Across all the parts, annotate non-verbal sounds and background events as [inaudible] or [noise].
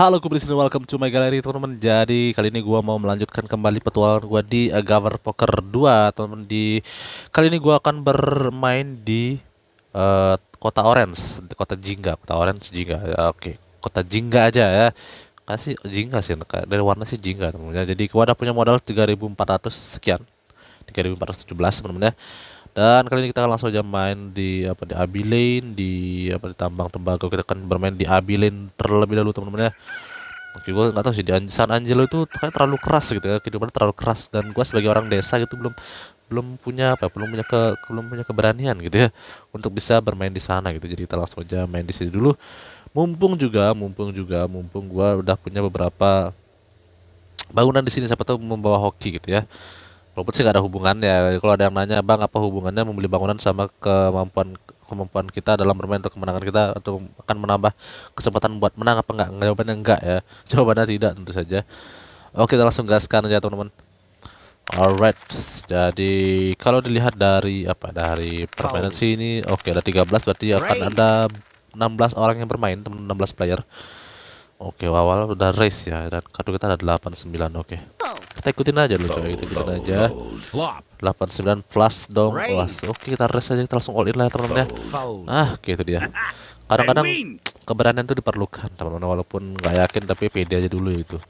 Halo Kubris welcome to my gallery teman-teman Jadi kali ini gue mau melanjutkan kembali petualangan gue di Agavar eh, Poker 2 teman-teman di Kali ini gue akan bermain di uh, kota Orange Kota Jingga, kota Orange Jingga ya, Oke, okay. kota Jingga aja ya Kasih Jingga sih, dari warna sih Jingga teman-teman ya. Jadi gue ada punya modal 3400 sekian 3417 teman-teman ya dan kali ini kita akan langsung aja main di apa di Abilene di apa di tambang tembakau kita akan bermain di Abilene terlebih dahulu teman-teman ya. Oke, gue nggak tahu sih di San Angelo itu kayak terlalu keras gitu ya, kehidupannya terlalu keras dan gue sebagai orang desa gitu belum belum punya apa, belum punya ke belum punya keberanian gitu ya untuk bisa bermain di sana gitu. Jadi kita langsung aja main di sini dulu. Mumpung juga, mumpung juga, mumpung gue udah punya beberapa bangunan di sini siapa tahu membawa hoki gitu ya. Walaupun sih gak ada hubungannya. Kalau ada yang nanya, "Bang, apa hubungannya membeli bangunan sama kemampuan kemampuan kita dalam bermain atau kemenangan kita atau akan menambah kesempatan buat menang apa enggak?" Jawabannya enggak ya. [laughs] Jawabannya tidak tentu saja. Oke, kita langsung gaskan aja, teman-teman. Alright, jadi kalau dilihat dari apa dari permainan sih ini, oke okay, ada 13 berarti akan ada 16 orang yang bermain, teman 16 player. Oke, okay, awal udah race ya dan kartu kita ada delapan sembilan Oke. Okay kita ikutin aja dulu itu kita ikutin aja 89 plus dong wah oke kita rest aja kita langsung all in lah ya, teman-teman ya ah gitu dia kadang-kadang keberanian itu diperlukan teman-teman walaupun nggak yakin tapi pede aja dulu itu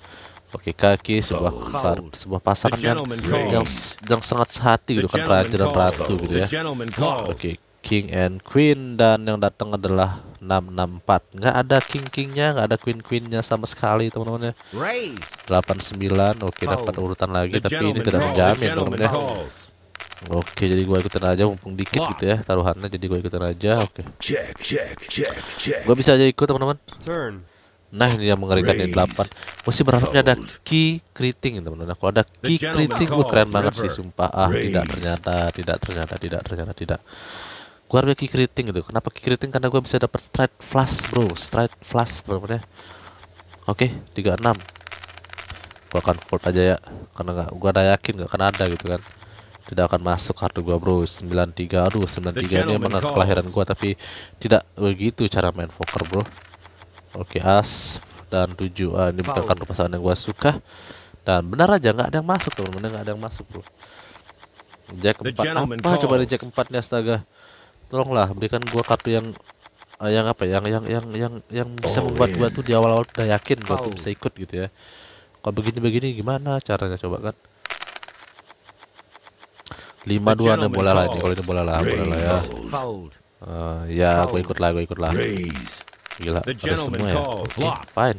Oke kaki sebuah kar, sebuah pasangan yang yang, yang sangat sehati gitu kan raja dan ratu gitu ya. Oke king and queen dan yang datang adalah 664 nggak ada king kingnya nggak ada queen queennya sama sekali teman-teman ya 89 oke dapat urutan lagi the tapi ini tidak menjamin teman-teman ya Oke, jadi gue ikutin aja mumpung dikit gitu ya taruhannya. Jadi gue ikutin aja. Oke. Gue bisa aja ikut teman-teman. Nah ini yang mengerikan di 8 Mesti berharapnya ada key kriting teman-teman Kalau ada key kriting gue keren banget sih sumpah Ah tidak ternyata, tidak ternyata, tidak ternyata, tidak gue harusnya key rating gitu kenapa key karena gue bisa dapat straight flash bro straight flash berapa ya? oke okay, 36 gue akan fold aja ya karena gak, gue ada yakin gak akan ada gitu kan tidak akan masuk kartu gue bro 93 aduh 93 ini emang kelahiran gue tapi tidak begitu cara main poker bro oke as dan 7 ah, ini bukan kartu pasangan yang gue suka dan benar aja nggak ada yang masuk teman-teman nggak ada yang masuk bro jack 4 apa coba di jack 4 nih astaga tolonglah berikan gua kartu yang eh, yang apa ya? yang yang yang yang yang bisa oh, membuat gua iya. tuh di awal-awal udah yakin gua tuh bisa ikut gitu ya kalau begini-begini gimana caranya coba kan lima dua nih bola lah ini kalau itu bola lah bola lah ya eh, ya gue ikut lah gue ikut lah gila ada semua ya okay, fine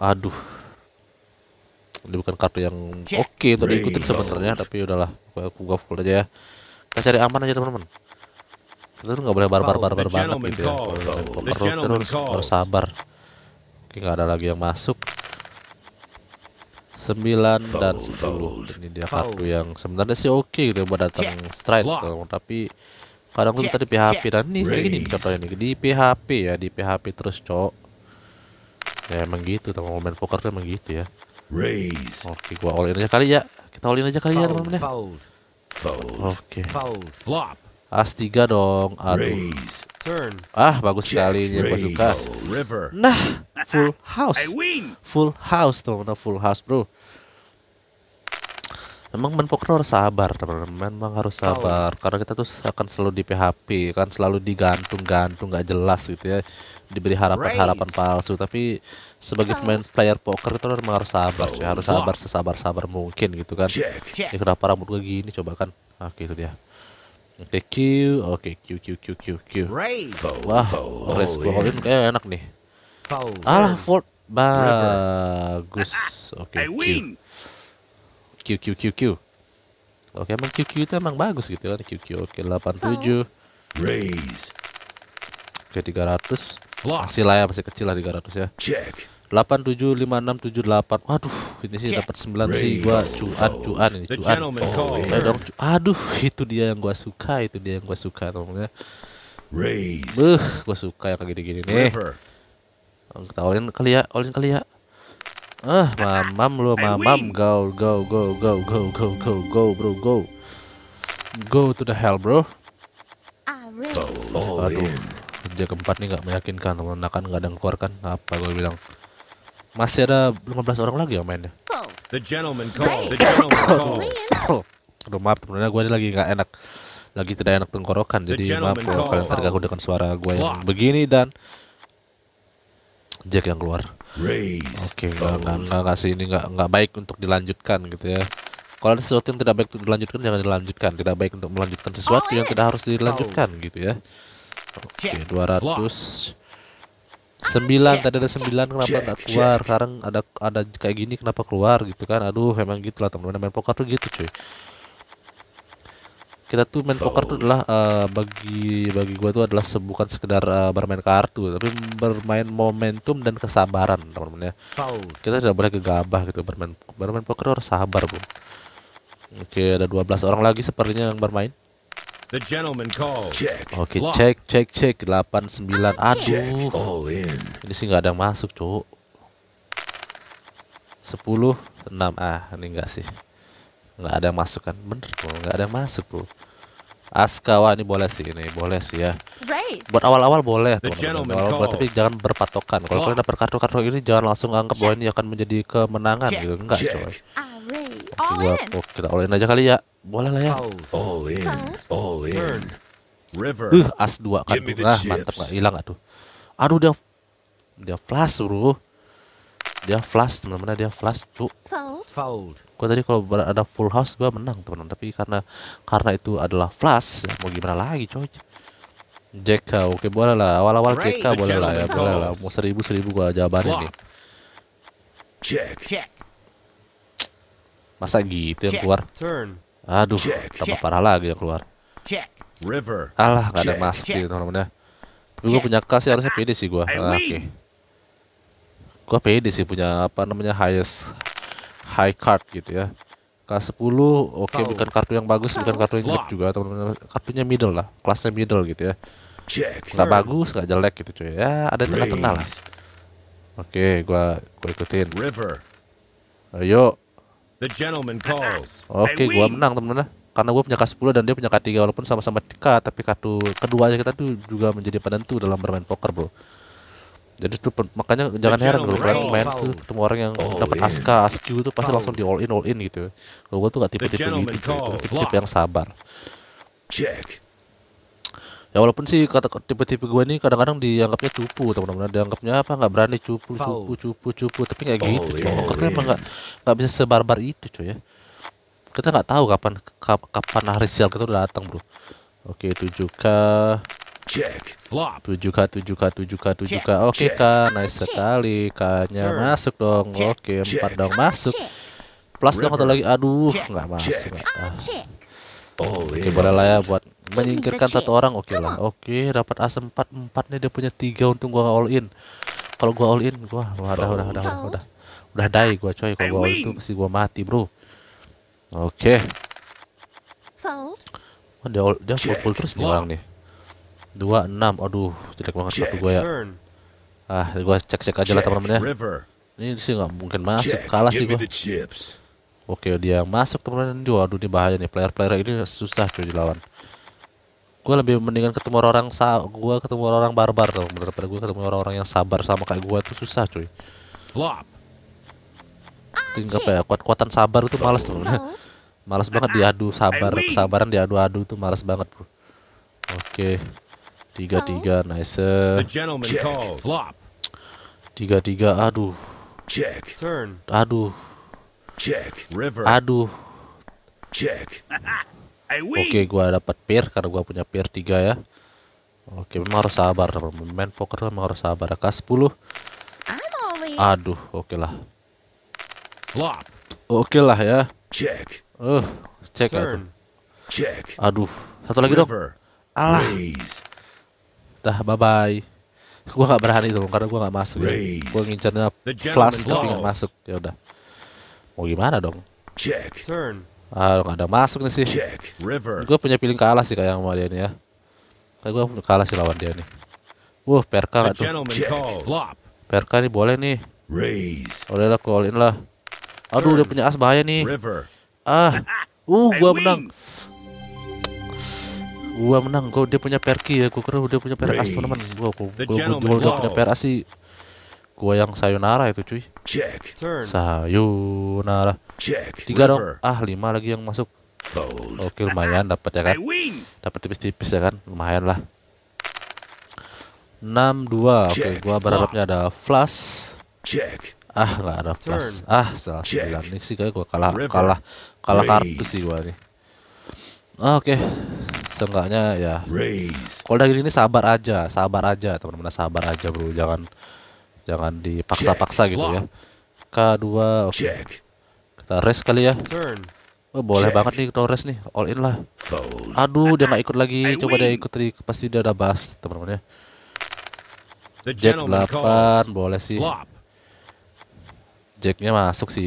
aduh ini bukan kartu yang oke okay untuk diikutin sebenarnya tapi udahlah gua, gua full aja ya kita cari aman aja teman-teman itu nggak boleh barbar barbar -bar -bar banget gitu ya perlu terus bersabar oke nggak ada lagi yang masuk 9 dan 10 ini dia kartu yang sebenarnya sih oke okay gitu ya buat datang strike gitu. tapi kadang tuh tadi PHP dan nih kayak gini contohnya nih di PHP ya di PHP terus cok ya emang gitu teman main poker tuh emang gitu ya oke okay, gua all in aja kali ya kita all in aja kali ya teman-teman ya oke okay. As 3 dong. Aduh. Ah, bagus sekali ini yang gue suka. Nah, full house. Full house, teman-teman, full house, bro. Memang main poker harus sabar, teman-teman. Memang harus sabar karena kita tuh akan selalu di PHP, kan selalu digantung-gantung nggak jelas gitu ya. Diberi harapan-harapan palsu, tapi sebagai pemain player poker itu memang harus sabar, harus sabar sesabar-sabar mungkin gitu kan. Ya kenapa rambut gue gini coba kan. Ah, itu dia. Oke okay, Q, oke okay, Q Q Q Q Q. Wah, Race gue holdin kayak enak nih. Alah Ford bagus. Oke okay, Q. Q Q Q Q. Oke okay, emang Q itu emang bagus gitu kan Q Q, Oke okay, 87. Raise. Oke okay, 300. Masih lah ya masih kecil lah 300 ya. Check. 875678 waduh ini sih dapat 9 sih gua cuan cuan ini cuan oh, eh, dong aduh itu dia yang gua suka itu dia yang gua suka temennya beh gua suka yang kayak gini-gini nih kita olin kali ya olin kali ya ah mamam lu mamam go go go go go go go go bro go go to the hell bro aduh kerja keempat nih nggak meyakinkan teman-teman nggak ada yang keluarkan apa gue bilang masih ada 15 orang lagi yang mainnya. The gentleman call. The gentleman [laughs] call. Aduh maaf, sebenarnya gue lagi nggak enak, lagi tidak enak tenggorokan, jadi maaf kalau kalian terganggu dengan suara gue yang begini dan Jack yang keluar. Oke, okay, nggak nggak kasih ini nggak nggak baik untuk dilanjutkan gitu ya. Kalau ada sesuatu yang tidak baik untuk dilanjutkan jangan dilanjutkan. Tidak baik untuk melanjutkan sesuatu oh, yang iya. tidak harus dilanjutkan gitu ya. Oke, okay, 200 sembilan, tadi ada 9 kenapa nggak keluar sekarang ada ada kayak gini kenapa keluar gitu kan aduh emang gitu lah teman-teman main poker tuh gitu cuy kita tuh main poker tuh adalah uh, bagi bagi gua tuh adalah bukan sekedar uh, bermain kartu tapi bermain momentum dan kesabaran teman-teman ya kita tidak boleh gegabah gitu bermain bermain poker harus sabar bro oke ada 12 orang lagi sepertinya yang bermain The gentleman called. Check. Oke, okay, cek cek cek 89. Aduh. All Ini sih nggak ada yang masuk, Cuk. sepuluh enam ah, ini enggak sih. Nggak ada yang masuk kan? Bener, Bro. Nggak ada masuk, Bro. Askawa kawa ini boleh sih ini boleh sih ya. Buat awal-awal boleh tuh awal Awal tapi jangan berpatokan. Kalau kalian dapat kartu-kartu ini jangan langsung anggap bahwa ini akan menjadi kemenangan gitu. Enggak, coy dua, oh, kita all aja kali ya. Boleh lah ya. All in. All in. River. Uh, as dua, kan nah, mantep lah hilang tuh. Aduh dia dia flash bro. Dia flash teman-teman dia flash cu. Fold. Gua tadi kalau ada full house gua menang teman-teman tapi karena karena itu adalah flash ya mau gimana lagi coy. JK oke okay, boleh lah awal-awal JK boleh lah ya boleh lah mau seribu seribu gua jabarin nih. Check. Check. Masa gitu yang keluar? Aduh, tambah parah lagi yang keluar. Alah, gak ada masuk sih gitu, teman-teman Gue ya. punya kas sih harusnya pede sih gue. Ah, Oke. Okay. Gue pede sih punya apa namanya highest high card gitu ya. K10 oke okay, bukan kartu yang bagus, bukan kartu yang jelek juga teman-teman. Kartunya middle lah, kelasnya middle gitu ya. Gak bagus, gak jelek gitu cuy. Ya, ada tengah-tengah lah. Oke, okay, gua ikutin. Ayo. The gentleman calls. Oke, okay, gua menang teman-teman, ya. Karena gue punya K10 dan dia punya K3 walaupun sama-sama K, tapi kartu kedua aja kita tuh juga menjadi penentu dalam bermain poker, Bro. Jadi tuh makanya jangan heran kalau kalian main tuh ketemu orang yang oh, dapat aska, iya. asku itu pasti langsung di all in all in gitu. Ya. Kalau gue tuh gak tipe-tipe gitu, tipe-tipe gitu, gitu. yang sabar. Check ya walaupun sih kata tipe-tipe gue ini kadang-kadang dianggapnya cupu teman-teman dianggapnya apa nggak berani cupu cupu cupu cupu tapi nggak oh, gitu cuy kita iya. emang nggak nggak bisa sebarbar itu cuy ya kita nggak tahu kapan kapan hari sial kita udah datang bro oke tujuh k tujuh k tujuh k tujuh k tujuh k Oke, Kak. Nice sekali. kanya masuk dong. Oke, empat dong masuk. Plus dong atau lagi. Aduh, nggak masuk. Gak. Ah. Oh, oke, iya. boleh lah ya buat menyingkirkan satu orang oke okay lah oke okay, dapat as 4 4 nih dia punya tiga untung gua all in kalau gua all in gua udah udah udah udah udah udah dai gua coy kalau gua all in tuh pasti gua mati bro oke okay. oh, dia all, dia full, full terus nih orang nih dua enam aduh jelek banget satu gua ya ah gua cek cek aja lah teman-teman ya ini sih nggak mungkin masuk kalah sih gua Oke, okay, dia masuk teman-teman. aduh ini bahaya nih. Player-player ini susah cuy dilawan gue lebih mendingan ketemu orang sa gue ketemu orang barbar tuh daripada gue ketemu orang-orang yang sabar sama kayak gue tuh susah cuy flop tinggal kayak kuat-kuatan sabar tuh malas tuh [laughs] malas banget diadu sabar kesabaran diadu-adu tuh malas banget bro oke tiga tiga nice tiga tiga aduh Check. Turn. aduh Check. River. aduh Check. [laughs] Oke, okay, gua dapat peer karena gua punya peer 3 ya. Oke, okay, memang harus sabar. Main poker memang harus sabar. K10. Aduh, oke okay lah. Oke okay lah ya. Check. Uh, cek aja. Check. Aduh, satu lagi dong. Alah. Dah, bye-bye. Gua gak berani dong karena gua gak masuk. Ya. Gua ngincernya flash tapi gak masuk. Ya udah. Mau gimana dong? Check. Turn. Ah, nggak ada masuk nih sih. Gue punya ke kalah sih kayak sama dia nih ya. Kayak gue kalah sih lawan dia nih. Wuh Perka nggak tuh? Perka nih boleh nih. Oleh lah, call in lah. Aduh, udah punya as bahaya nih. Ah, uh, gua menang. Gua menang, gua dia punya Perki ya. gue kira dia punya Perki teman-teman. Gua gua gua, punya Perki sih. Gua yang sayonara itu cuy. Check. Sayonara. Check. Tiga dong. Ah lima lagi yang masuk. Fold. Oke lumayan dapat ya kan. Dapat tipis-tipis ya kan. Lumayan lah. enam dua Oke, gua berharapnya ada flash. Check. Ah, nggak ada flash. Ah, salah 9 nih sih kayak gua kalah kalah kalah kartu sih gua nih. Ah, oke. Okay. Seenggaknya ya. Kalau udah gini sabar aja, sabar aja, teman-teman, sabar aja, Bro. Jangan jangan dipaksa-paksa gitu ya K2 oke kita rest kali ya oh, boleh banget nih kita rest nih all in lah aduh dia nggak ikut lagi coba dia ikut tadi pasti dia ada bas teman-teman ya Jack 8 boleh sih Jacknya masuk sih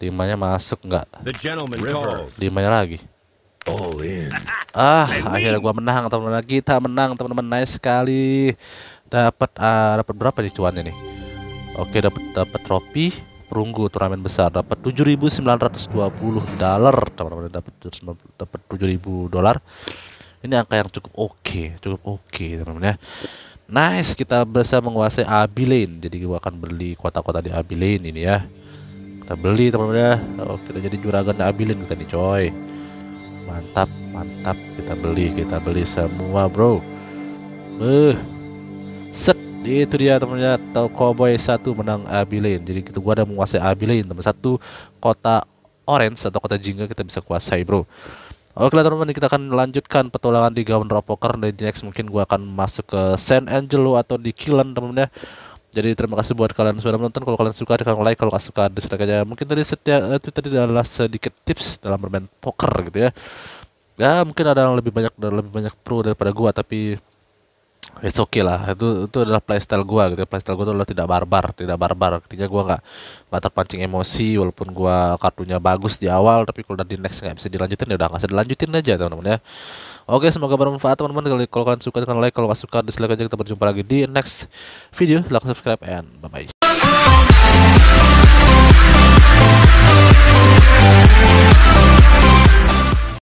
Limanya masuk nggak Limanya lagi All in. Ah, akhirnya gua menang teman-teman. Kita menang teman-teman. Nice sekali dapat uh, dapat berapa nih cuannya nih oke dapat dapat trofi perunggu turnamen besar dapat 7.920 dolar teman-teman dapat dapat 7.000 dolar ini angka yang cukup oke okay, cukup oke okay, teman-teman ya nice kita bisa menguasai Abilene jadi gua akan beli kota-kota di Abilene ini ya kita beli teman-teman ya oh, kita jadi juragan di Abilene kita nih coy mantap mantap kita beli kita beli semua bro eh Set itu dia temennya atau Cowboy satu menang Abilene Jadi kita gua ada menguasai Abilene teman satu kota Orange atau kota Jingga kita bisa kuasai bro. Oke lah teman-teman kita akan lanjutkan petualangan di Gaun Raw Poker dan next mungkin gua akan masuk ke San Angelo atau di Kilan teman-teman ya. Jadi terima kasih buat kalian sudah menonton. Kalau kalian suka, tekan like. Kalau kalian suka, dislike aja. Mungkin tadi setiap itu tadi adalah sedikit tips dalam bermain poker gitu ya. Ya mungkin ada yang lebih banyak dan lebih banyak pro daripada gua, tapi it's okay lah itu itu adalah playstyle gue gitu ya. playstyle gue itu adalah tidak barbar tidak barbar ketika gue nggak nggak terpancing emosi walaupun gue kartunya bagus di awal tapi kalau udah di next nggak bisa dilanjutin ya udah nggak usah dilanjutin aja teman-teman ya oke semoga bermanfaat teman-teman kalau kalian suka tekan like kalau nggak suka dislike aja kita berjumpa lagi di next video silahkan subscribe and bye bye